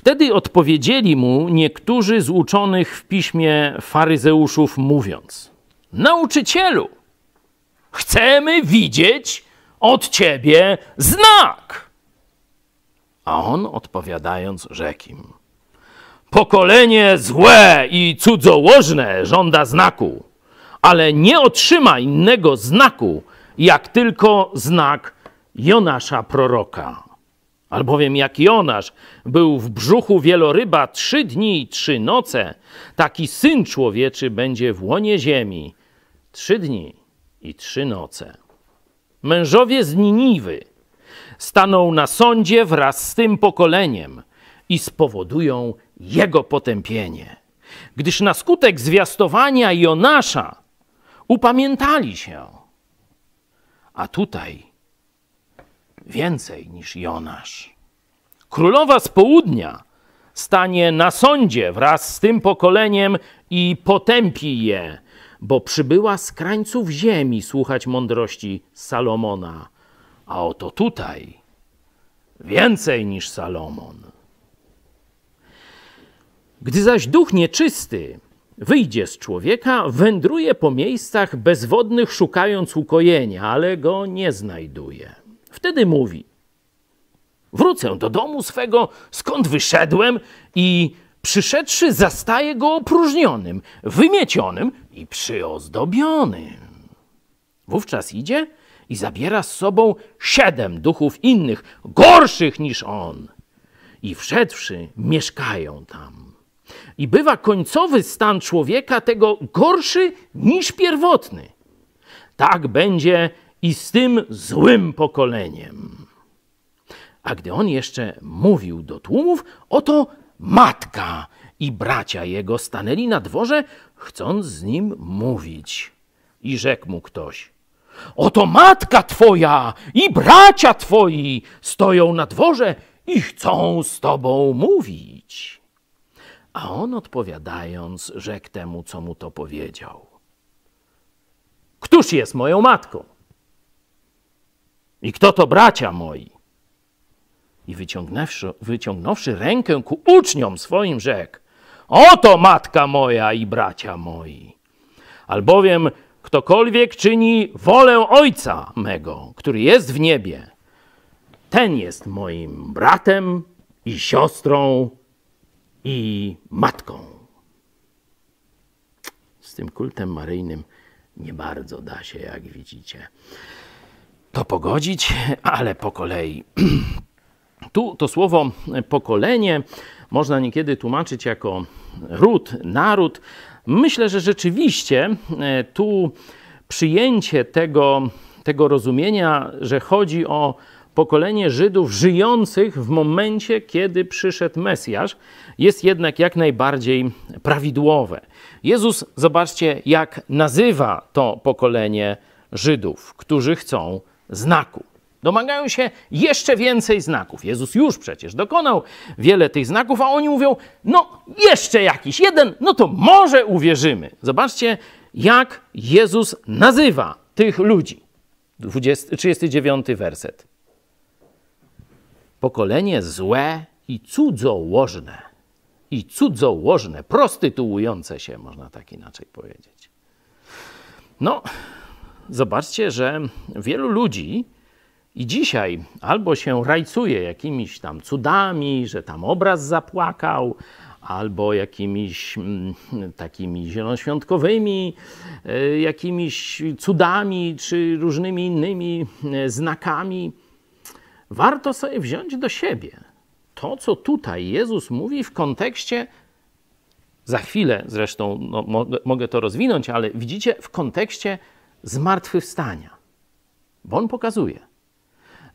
Wtedy odpowiedzieli mu niektórzy z uczonych w piśmie faryzeuszów, mówiąc: Nauczycielu, chcemy widzieć od ciebie znak. A on odpowiadając, rzekł im: Pokolenie złe i cudzołożne żąda znaku, ale nie otrzyma innego znaku, jak tylko znak Jonasza proroka Albowiem jak Jonasz był w brzuchu wieloryba trzy dni i trzy noce, taki Syn Człowieczy będzie w łonie ziemi trzy dni i trzy noce. Mężowie z Niniwy staną na sądzie wraz z tym pokoleniem i spowodują jego potępienie. Gdyż na skutek zwiastowania Jonasza upamiętali się. A tutaj więcej niż Jonasz. Królowa z południa stanie na sądzie wraz z tym pokoleniem i potępi je, bo przybyła z krańców ziemi słuchać mądrości Salomona. A oto tutaj więcej niż Salomon. Gdy zaś duch nieczysty wyjdzie z człowieka, wędruje po miejscach bezwodnych, szukając ukojenia, ale go nie znajduje. Wtedy mówi: Wrócę do domu swego, skąd wyszedłem, i przyszedłszy zastaje go opróżnionym, wymiecionym i przyozdobionym. Wówczas idzie i zabiera z sobą siedem duchów innych, gorszych niż on. I wszedłszy, mieszkają tam. I bywa końcowy stan człowieka tego gorszy niż pierwotny. Tak będzie i z tym złym pokoleniem. A gdy on jeszcze mówił do tłumów, oto matka i bracia jego stanęli na dworze, chcąc z nim mówić. I rzekł mu ktoś: Oto matka twoja i bracia twoi stoją na dworze i chcą z tobą mówić. A on odpowiadając, rzekł temu, co mu to powiedział: Któż jest moją matką? I kto to bracia moi? I wyciągnąwszy, wyciągnąwszy rękę ku uczniom swoim, rzekł: Oto matka moja i bracia moi. Albowiem ktokolwiek czyni wolę Ojca mego, który jest w niebie, ten jest moim bratem i siostrą i matką. Z tym kultem maryjnym nie bardzo da się, jak widzicie to pogodzić, ale po kolei. Tu to słowo pokolenie można niekiedy tłumaczyć jako ród, naród. Myślę, że rzeczywiście e, tu przyjęcie tego, tego rozumienia, że chodzi o pokolenie Żydów żyjących w momencie, kiedy przyszedł Mesjasz, jest jednak jak najbardziej prawidłowe. Jezus, zobaczcie, jak nazywa to pokolenie Żydów, którzy chcą znaku. Domagają się jeszcze więcej znaków. Jezus już przecież dokonał wiele tych znaków, a oni mówią: No, jeszcze jakiś jeden, no to może uwierzymy. Zobaczcie, jak Jezus nazywa tych ludzi. 20, 39 werset. Pokolenie złe i cudzołożne. I cudzołożne, prostytuujące się, można tak inaczej powiedzieć. No, zobaczcie, że wielu ludzi i dzisiaj albo się rajcuje jakimiś tam cudami, że tam obraz zapłakał, albo jakimiś mm, takimi zielonoświątkowymi, e, jakimiś cudami czy różnymi innymi e, znakami. Warto sobie wziąć do siebie to, co tutaj Jezus mówi w kontekście, za chwilę zresztą no, mogę to rozwinąć, ale widzicie, w kontekście zmartwychwstania. Bo on pokazuje,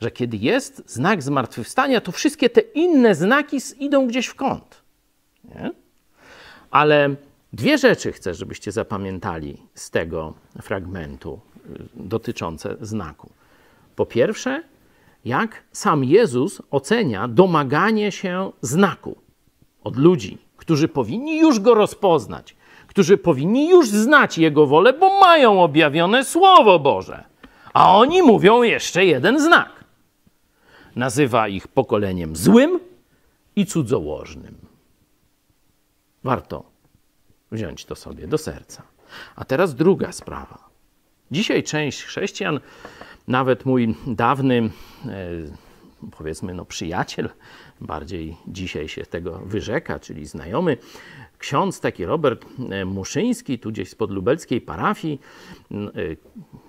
że kiedy jest znak zmartwychwstania, to wszystkie te inne znaki idą gdzieś w kąt. Nie? Ale dwie rzeczy chcę, żebyście zapamiętali z tego fragmentu y, dotyczące znaku. Po pierwsze, jak sam Jezus ocenia domaganie się znaku od ludzi, którzy powinni już go rozpoznać, którzy powinni już znać Jego wolę, bo mają objawione Słowo Boże. A oni mówią jeszcze jeden znak. Nazywa ich pokoleniem złym i cudzołożnym. Warto wziąć to sobie do serca. A teraz druga sprawa. Dzisiaj część chrześcijan, nawet mój dawny, e, powiedzmy, no, przyjaciel, bardziej dzisiaj się tego wyrzeka, czyli znajomy, ksiądz taki Robert e, Muszyński, tu gdzieś spod lubelskiej parafii, e,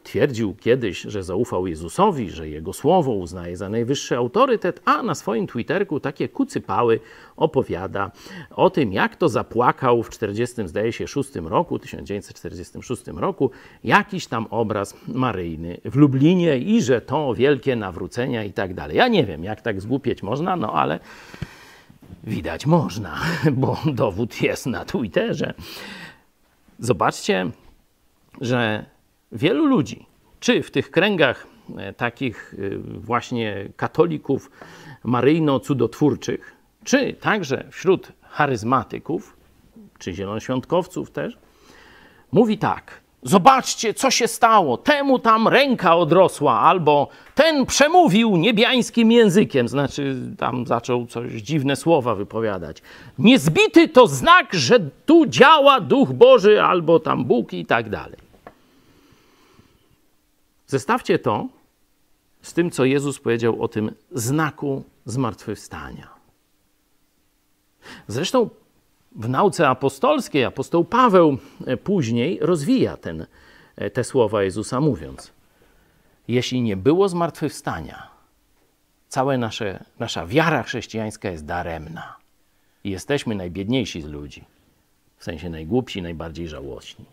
twierdził kiedyś, że zaufał Jezusowi, że jego słowo uznaje za najwyższy autorytet, a na swoim Twitterku takie kucypały opowiada o tym, jak to zapłakał w 40, zdaje się, 6 roku, 1946 roku, jakiś tam obraz Maryjny w Lublinie i że to wielkie nawrócenia i tak dalej. Ja nie wiem, jak tak zgłupieć można, no ale Widać można, bo dowód jest na Twitterze. Zobaczcie, że wielu ludzi, czy w tych kręgach e, takich e, właśnie katolików maryjno-cudotwórczych, czy także wśród charyzmatyków, czy zielonoświątkowców też, mówi tak. Zobaczcie, co się stało. Temu tam ręka odrosła, albo ten przemówił niebiańskim językiem, znaczy tam zaczął coś dziwne słowa wypowiadać. Niezbity to znak, że tu działa Duch Boży, albo tam Bóg i tak dalej. Zestawcie to z tym, co Jezus powiedział o tym znaku zmartwychwstania. Zresztą w nauce apostolskiej apostoł Paweł e, później rozwija ten, e, te słowa Jezusa, mówiąc: Jeśli nie było zmartwychwstania, cała nasze, nasza wiara chrześcijańska jest daremna. I jesteśmy najbiedniejsi z ludzi, w sensie najgłupsi, najbardziej żałośni.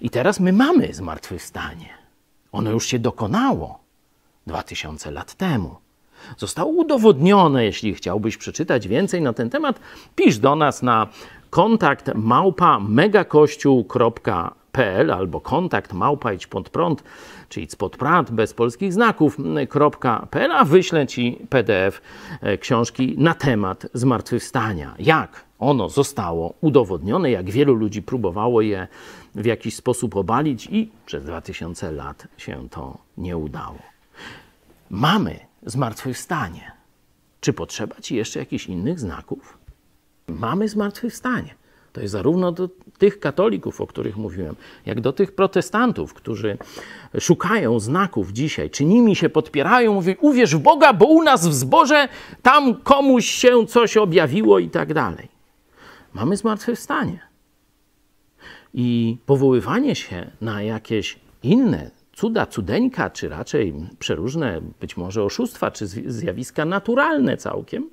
I teraz my mamy zmartwychwstanie. Ono już się dokonało dwa tysiące lat temu. Zostało udowodnione, jeśli chciałbyś przeczytać więcej na ten temat, pisz do nas na kontakt małpa megakościół.pl albo kontakt małpa idź pod prąd, czyli idź pod prąd bez polskich znaków.pl, mm, a wyślę Ci PDF e, książki na temat zmartwychwstania. Jak ono zostało udowodnione, jak wielu ludzi próbowało je w jakiś sposób obalić i przez 2000 lat się to nie udało. Mamy zmartwychwstanie. Czy potrzeba ci jeszcze jakichś innych znaków? Mamy zmartwychwstanie. To jest zarówno do tych katolików, o których mówiłem, jak do tych protestantów, którzy szukają znaków dzisiaj, czy nimi się podpierają, mówią: Uwierz w Boga, bo u nas w zborze tam komuś się coś objawiło i tak dalej. Mamy zmartwychwstanie. I powoływanie się na jakieś inne cuda, cudeńka, czy raczej przeróżne być może oszustwa, czy zjawiska naturalne całkiem,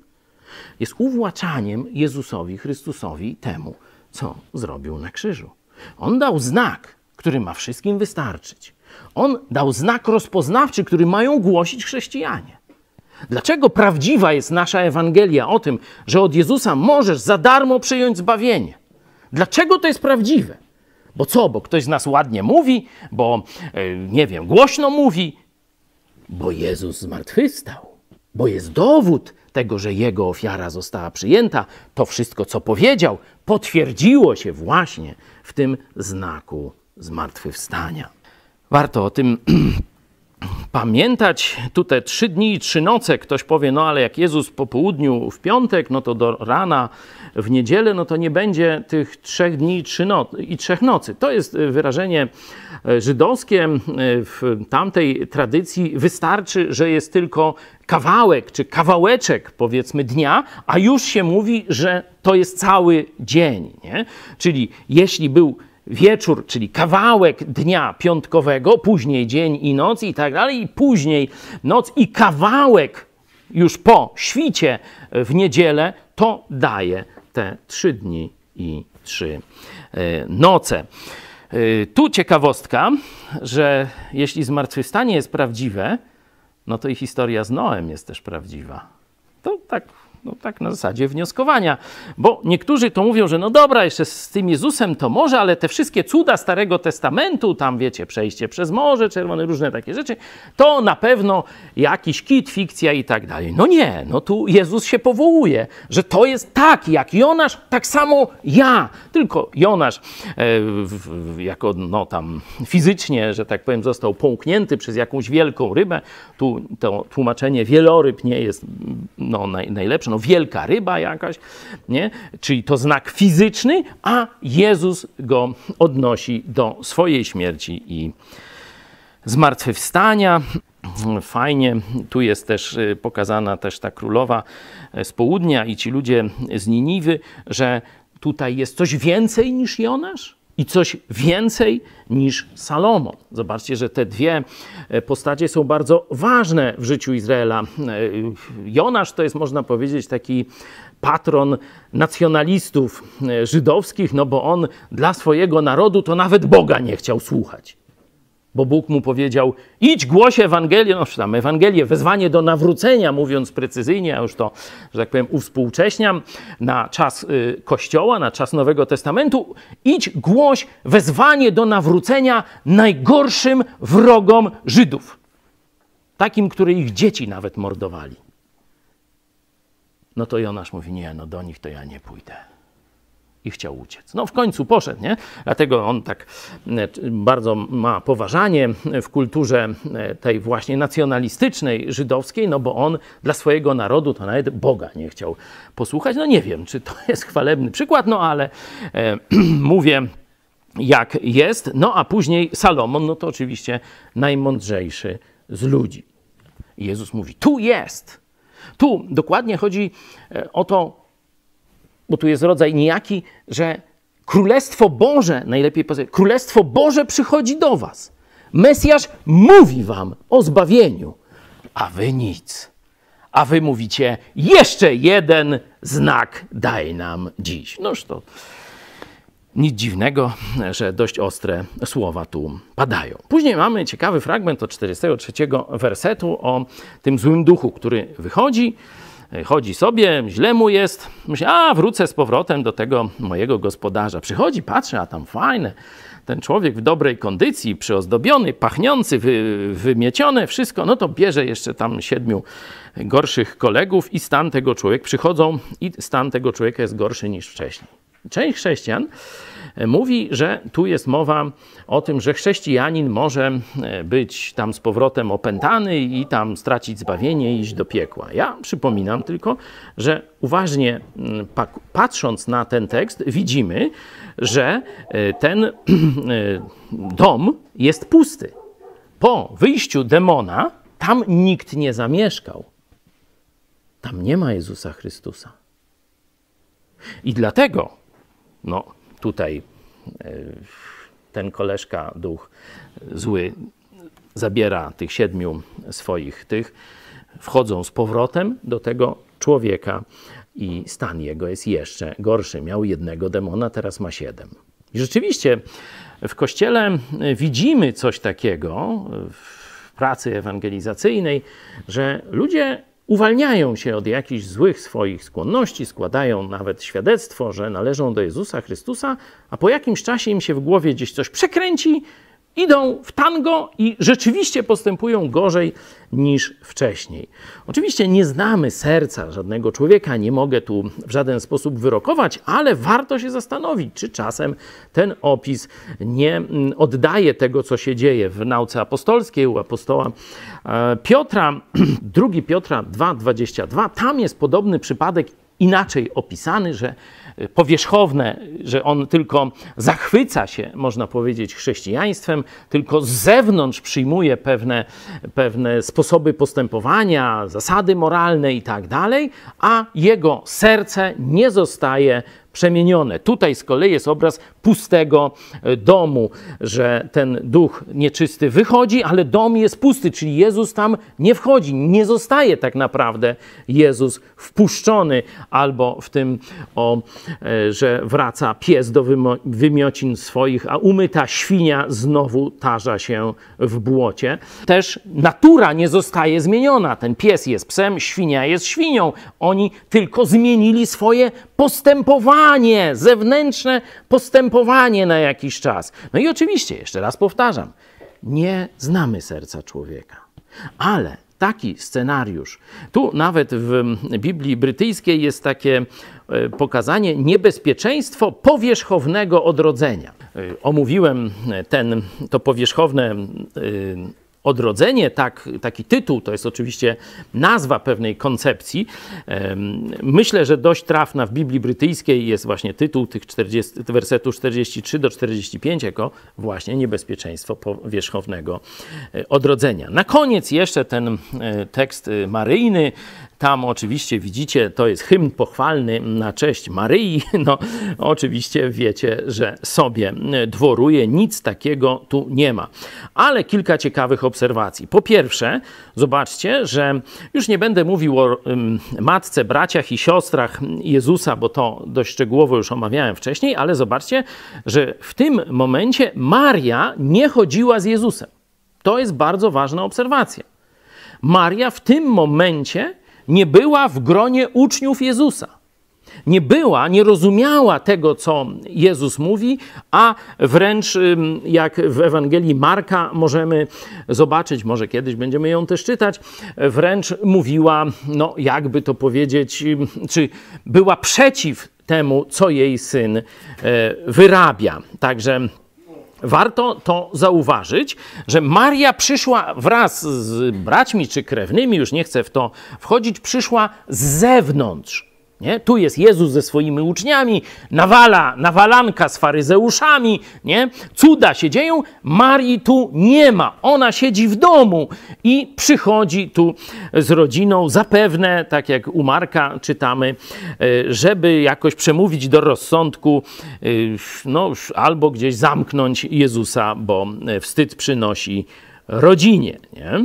jest uwłaczaniem Jezusowi Chrystusowi temu, co zrobił na krzyżu. On dał znak, który ma wszystkim wystarczyć. On dał znak rozpoznawczy, który mają głosić chrześcijanie. Dlaczego prawdziwa jest nasza Ewangelia o tym, że od Jezusa możesz za darmo przyjąć zbawienie? Dlaczego to jest prawdziwe? Bo co? Bo ktoś z nas ładnie mówi, bo e, nie wiem, głośno mówi, bo Jezus zmartwychwstał, bo jest dowód tego, że jego ofiara została przyjęta. To wszystko, co powiedział, potwierdziło się właśnie w tym znaku zmartwychwstania. Warto o tym pamiętać tutaj trzy dni i trzy noce. Ktoś powie, no ale jak Jezus po południu w piątek, no to do rana w niedzielę, no to nie będzie tych trzech dni i, no- i trzech nocy. To jest e, wyrażenie e, żydowskie. E, w tamtej tradycji wystarczy, że jest tylko kawałek czy kawałeczek, powiedzmy, dnia, a już się mówi, że to jest cały dzień. Nie? Czyli jeśli był wieczór, czyli kawałek dnia piątkowego, później dzień i noc i tak dalej, i później noc i kawałek już po świcie w niedzielę, to daje te trzy dni i trzy e, noce. E, tu ciekawostka, że jeśli zmartwychwstanie jest prawdziwe, no to i historia z Noem jest też prawdziwa. To tak no tak na zasadzie wnioskowania. Bo niektórzy to mówią, że no dobra, jeszcze z tym Jezusem to może, ale te wszystkie cuda Starego Testamentu, tam wiecie, przejście przez Morze Czerwone, różne takie rzeczy, to na pewno jakiś kit, fikcja i tak dalej. No nie, no tu Jezus się powołuje, że to jest tak, jak Jonasz, tak samo ja. Tylko Jonasz e, jako no tam fizycznie, że tak powiem, został połknięty przez jakąś wielką rybę. Tu to tłumaczenie wieloryb nie jest no, naj, najlepsze. No no wielka ryba jakaś, nie? czyli to znak fizyczny, a Jezus go odnosi do swojej śmierci i zmartwychwstania. Fajnie, tu jest też y, pokazana też ta królowa y, z południa i ci ludzie z Niniwy, że tutaj jest coś więcej niż Jonasz? i coś więcej niż Salomon. Zobaczcie, że te dwie e, postacie są bardzo ważne w życiu Izraela. E, Jonasz to jest, można powiedzieć, taki patron nacjonalistów e, żydowskich, no bo on dla swojego narodu to nawet Boga nie chciał słuchać bo Bóg mu powiedział: idź, głoś Ewangelię, no tam Ewangelię, wezwanie do nawrócenia, mówiąc precyzyjnie, ja już to, że tak powiem, uwspółcześniam, na czas y, Kościoła, na czas Nowego Testamentu. Idź, głoś wezwanie do nawrócenia najgorszym wrogom Żydów, takim, który ich dzieci nawet mordowali. No to Jonasz mówi: Nie, no do nich to ja nie pójdę i chciał uciec. No w końcu poszedł, nie? Dlatego on tak e, bardzo ma poważanie w kulturze e, tej właśnie nacjonalistycznej, żydowskiej, no bo on dla swojego narodu to nawet Boga nie chciał posłuchać. No nie wiem, czy to jest chwalebny przykład, no ale e, mówię jak jest. No a później Salomon, no to oczywiście najmądrzejszy z ludzi. Jezus mówi, tu jest. Tu dokładnie chodzi e, o to, bo tu jest rodzaj niejaki, że Królestwo Boże, najlepiej poza, Królestwo Boże przychodzi do was. Mesjasz mówi wam o zbawieniu, a wy nic. A wy mówicie, jeszcze jeden znak daj nam dziś. Noż to nic dziwnego, że dość ostre słowa tu padają. Później mamy ciekawy fragment od 43 wersetu o tym złym duchu, który wychodzi chodzi sobie, źle mu jest. Myślę, a wrócę z powrotem do tego mojego gospodarza. Przychodzi, patrzy, a tam fajne. Ten człowiek w dobrej kondycji, przyozdobiony, pachnący, wy, wymieciony, wszystko. No to bierze jeszcze tam siedmiu gorszych kolegów i stan tego człowieka przychodzą i stan tego człowieka jest gorszy niż wcześniej. Część chrześcijan e, mówi, że tu jest mowa o tym, że chrześcijanin może e, być tam z powrotem opętany i tam stracić zbawienie i iść do piekła. Ja przypominam tylko, że uważnie mm, patrząc na ten tekst, widzimy, że e, ten dom jest pusty. Po wyjściu demona tam nikt nie zamieszkał. Tam nie ma Jezusa Chrystusa. I dlatego no tutaj e, ten koleżka, duch zły, zabiera tych siedmiu swoich tych, wchodzą z powrotem do tego człowieka i stan jego jest jeszcze gorszy. Miał jednego demona, teraz ma siedem. I rzeczywiście w kościele e, widzimy coś takiego w pracy ewangelizacyjnej, że ludzie uwalniają się od jakichś złych swoich skłonności, składają nawet świadectwo, że należą do Jezusa Chrystusa, a po jakimś czasie im się w głowie gdzieś coś przekręci idą w tango i rzeczywiście postępują gorzej niż wcześniej. Oczywiście nie znamy serca żadnego człowieka, nie mogę tu w żaden sposób wyrokować, ale warto się zastanowić, czy czasem ten opis nie mm, oddaje tego, co się dzieje w nauce apostolskiej u apostoła e, Piotra, 2 Piotra 2,22. Tam jest podobny przypadek inaczej opisany, że Y, powierzchowne, że on tylko zachwyca się, można powiedzieć, chrześcijaństwem, tylko z zewnątrz przyjmuje pewne, pewne sposoby postępowania, zasady moralne i tak dalej, a jego serce nie zostaje przemienione. Tutaj z kolei jest obraz pustego e, domu, że ten duch nieczysty wychodzi, ale dom jest pusty, czyli Jezus tam nie wchodzi, nie zostaje tak naprawdę Jezus wpuszczony, albo w tym, o, e, że wraca pies do wymiocin swoich, a umyta świnia znowu tarza się w błocie. Też natura nie zostaje zmieniona. Ten pies jest psem, świnia jest świnią. Oni tylko zmienili swoje postępowanie postępowanie, zewnętrzne postępowanie na jakiś czas. No i oczywiście, jeszcze raz powtarzam, nie znamy serca człowieka, ale taki scenariusz. Tu nawet w mm, Biblii brytyjskiej jest takie e, pokazanie niebezpieczeństwo powierzchownego odrodzenia. E, omówiłem ten, to powierzchowne e, Odrodzenie, tak, taki tytuł, to jest oczywiście nazwa pewnej koncepcji. Myślę, że dość trafna w Biblii Brytyjskiej jest właśnie tytuł tych 40, wersetu 43 do 45 jako właśnie niebezpieczeństwo powierzchownego e, odrodzenia. Na koniec jeszcze ten e, tekst e, maryjny, tam oczywiście widzicie, to jest hymn pochwalny na cześć Maryi. No, oczywiście wiecie, że sobie dworuje, nic takiego tu nie ma. Ale kilka ciekawych obserwacji. Po pierwsze, zobaczcie, że już nie będę mówił o matce, braciach i siostrach Jezusa, bo to dość szczegółowo już omawiałem wcześniej, ale zobaczcie, że w tym momencie Maria nie chodziła z Jezusem. To jest bardzo ważna obserwacja. Maria w tym momencie nie była w gronie uczniów Jezusa nie była, nie rozumiała tego, co Jezus mówi, a wręcz jak w Ewangelii Marka możemy zobaczyć, może kiedyś będziemy ją też czytać, wręcz mówiła, no jakby to powiedzieć, czy była przeciw temu, co jej syn e, wyrabia. Także warto to zauważyć, że Maria przyszła wraz z braćmi czy krewnymi, już nie chcę w to wchodzić, przyszła z zewnątrz nie? Tu jest Jezus ze swoimi uczniami, nawala, nawalanka z faryzeuszami, nie? cuda się dzieją, Marii tu nie ma. Ona siedzi w domu i przychodzi tu z rodziną, zapewne, tak jak u Marka czytamy, e, żeby jakoś przemówić do rozsądku, e, no, albo gdzieś zamknąć Jezusa, bo e, wstyd przynosi rodzinie. Nie?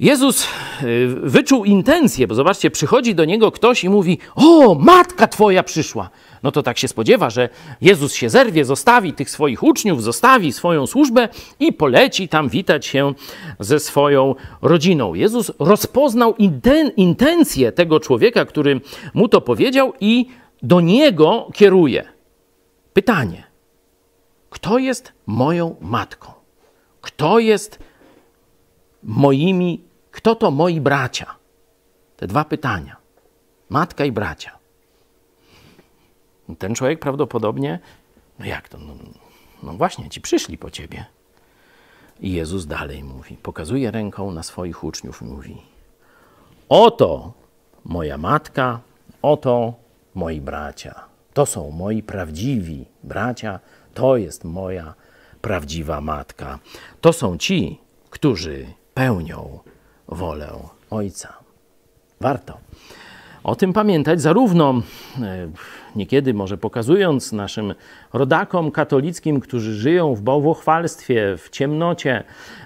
Jezus y, wyczuł intencję, bo zobaczcie, przychodzi do niego ktoś i mówi: O, matka twoja przyszła. No to tak się spodziewa, że Jezus się zerwie, zostawi tych swoich uczniów, zostawi swoją służbę i poleci tam witać się ze swoją rodziną. Jezus rozpoznał inten intencję tego człowieka, który mu to powiedział i do niego kieruje. Pytanie: Kto jest moją matką? Kto jest moimi kto to moi bracia? Te dwa pytania. Matka i bracia. Ten człowiek prawdopodobnie, no jak to, no, no właśnie, ci przyszli po ciebie. I Jezus dalej mówi, pokazuje ręką na swoich uczniów, mówi: Oto moja matka, oto moi bracia. To są moi prawdziwi bracia, to jest moja prawdziwa matka. To są ci, którzy pełnią wolę Ojca. Warto o tym pamiętać, zarówno e, niekiedy może pokazując naszym rodakom katolickim, którzy żyją w bałwochwalstwie, w ciemnocie,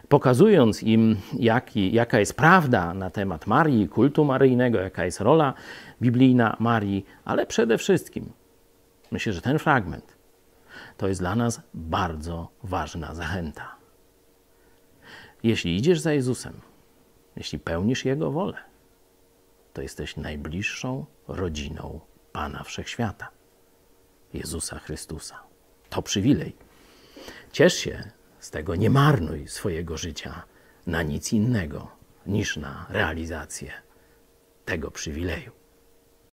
pokazując im, jaki, jaka jest prawda na temat Marii, kultu maryjnego, jaka jest rola biblijna Marii, ale przede wszystkim myślę, że ten fragment to jest dla nas bardzo ważna zachęta. Jeśli idziesz za Jezusem, jeśli pełnisz Jego wolę, to jesteś najbliższą rodziną Pana Wszechświata, Jezusa Chrystusa. To przywilej. Ciesz się z tego, nie marnuj swojego życia na nic innego niż na realizację tego przywileju.